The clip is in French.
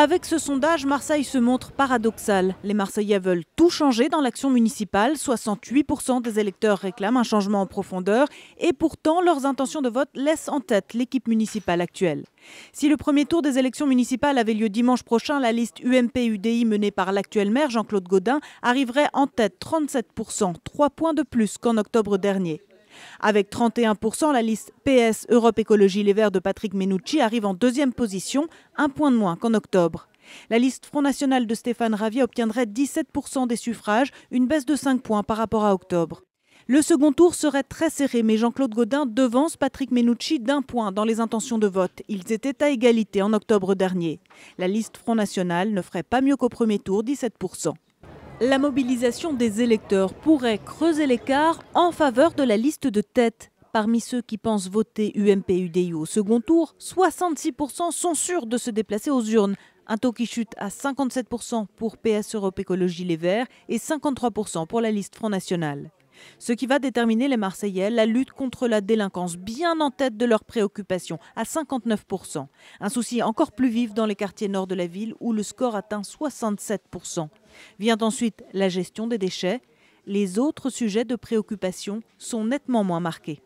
Avec ce sondage, Marseille se montre paradoxale. Les Marseillais veulent tout changer dans l'action municipale. 68% des électeurs réclament un changement en profondeur et pourtant leurs intentions de vote laissent en tête l'équipe municipale actuelle. Si le premier tour des élections municipales avait lieu dimanche prochain, la liste UMP-UDI menée par l'actuel maire Jean-Claude Gaudin arriverait en tête 37%, 3 points de plus qu'en octobre dernier. Avec 31%, la liste PS Europe Écologie Les Verts de Patrick Menucci arrive en deuxième position, un point de moins qu'en octobre. La liste Front National de Stéphane Ravier obtiendrait 17% des suffrages, une baisse de 5 points par rapport à octobre. Le second tour serait très serré, mais Jean-Claude Godin devance Patrick Menucci d'un point dans les intentions de vote. Ils étaient à égalité en octobre dernier. La liste Front National ne ferait pas mieux qu'au premier tour, 17%. La mobilisation des électeurs pourrait creuser l'écart en faveur de la liste de tête. Parmi ceux qui pensent voter UMP-UDI au second tour, 66% sont sûrs de se déplacer aux urnes, un taux qui chute à 57% pour PS Europe Écologie Les Verts et 53% pour la liste Front National ce qui va déterminer les Marseillais la lutte contre la délinquance, bien en tête de leurs préoccupations, à 59%. Un souci encore plus vif dans les quartiers nord de la ville où le score atteint 67%. Vient ensuite la gestion des déchets. Les autres sujets de préoccupation sont nettement moins marqués.